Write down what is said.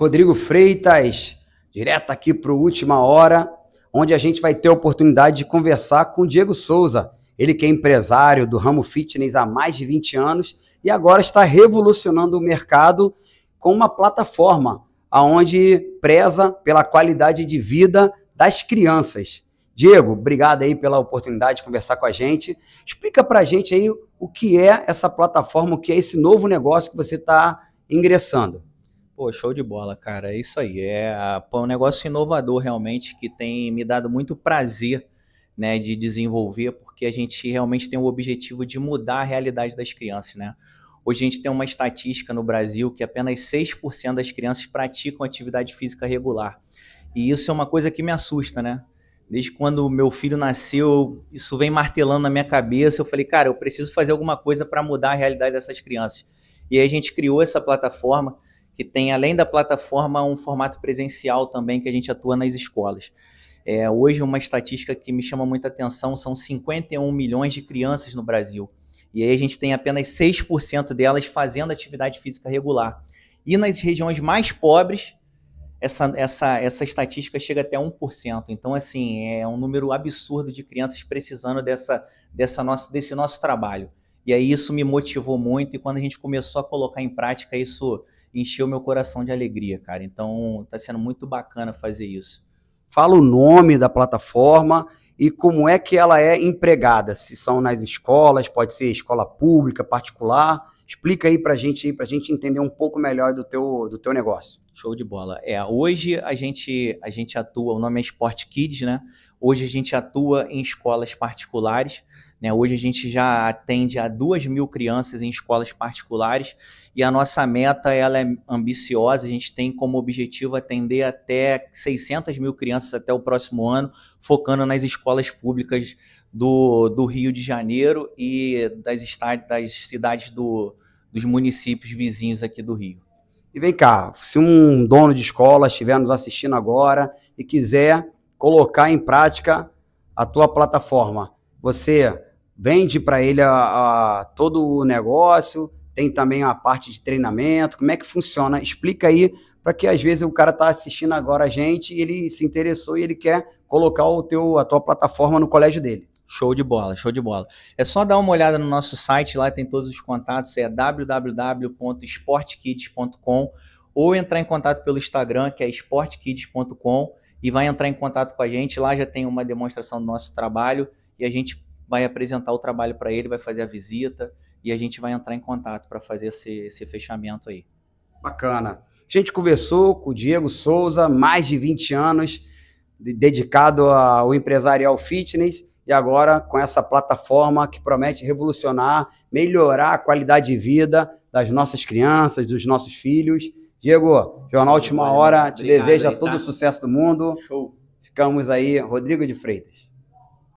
Rodrigo Freitas, direto aqui para o Última Hora, onde a gente vai ter a oportunidade de conversar com o Diego Souza. Ele que é empresário do ramo fitness há mais de 20 anos e agora está revolucionando o mercado com uma plataforma aonde preza pela qualidade de vida das crianças. Diego, obrigado aí pela oportunidade de conversar com a gente. Explica para a gente aí o que é essa plataforma, o que é esse novo negócio que você está ingressando. Pô, show de bola, cara. É isso aí. É, é um negócio inovador realmente que tem me dado muito prazer né, de desenvolver, porque a gente realmente tem o objetivo de mudar a realidade das crianças. Né? Hoje a gente tem uma estatística no Brasil que apenas 6% das crianças praticam atividade física regular. E isso é uma coisa que me assusta, né? Desde quando meu filho nasceu, isso vem martelando na minha cabeça. Eu falei, cara, eu preciso fazer alguma coisa para mudar a realidade dessas crianças. E aí a gente criou essa plataforma que tem, além da plataforma, um formato presencial também que a gente atua nas escolas. É, hoje, uma estatística que me chama muita atenção são 51 milhões de crianças no Brasil. E aí a gente tem apenas 6% delas fazendo atividade física regular. E nas regiões mais pobres, essa, essa, essa estatística chega até 1%. Então, assim, é um número absurdo de crianças precisando dessa, dessa nossa, desse nosso trabalho. E aí isso me motivou muito, e quando a gente começou a colocar em prática, isso encheu meu coração de alegria, cara. Então tá sendo muito bacana fazer isso. Fala o nome da plataforma e como é que ela é empregada. Se são nas escolas, pode ser escola pública, particular. Explica aí pra gente aí, pra gente entender um pouco melhor do teu, do teu negócio. Show de bola. É, hoje a gente, a gente atua, o nome é Sport Kids, né? Hoje a gente atua em escolas particulares. Né? Hoje a gente já atende a 2 mil crianças em escolas particulares e a nossa meta ela é ambiciosa. A gente tem como objetivo atender até 600 mil crianças até o próximo ano, focando nas escolas públicas do, do Rio de Janeiro e das, das cidades do, dos municípios vizinhos aqui do Rio. E vem cá, se um dono de escola estiver nos assistindo agora e quiser colocar em prática a tua plataforma, você vende para ele a, a, todo o negócio, tem também a parte de treinamento, como é que funciona? Explica aí para que às vezes o cara está assistindo agora a gente, ele se interessou e ele quer colocar o teu, a tua plataforma no colégio dele. Show de bola, show de bola. É só dar uma olhada no nosso site, lá tem todos os contatos, é www.sportkits.com ou entrar em contato pelo Instagram, que é sportkids.com e vai entrar em contato com a gente, lá já tem uma demonstração do nosso trabalho e a gente vai apresentar o trabalho para ele, vai fazer a visita e a gente vai entrar em contato para fazer esse, esse fechamento aí. Bacana. A gente conversou com o Diego Souza, mais de 20 anos, dedicado ao empresarial fitness e agora com essa plataforma que promete revolucionar, melhorar a qualidade de vida das nossas crianças, dos nossos filhos. Diego, Jornal Última Hora, te Obrigado, deseja aí, tá? todo o sucesso do mundo. Show. Ficamos aí, Rodrigo de Freitas.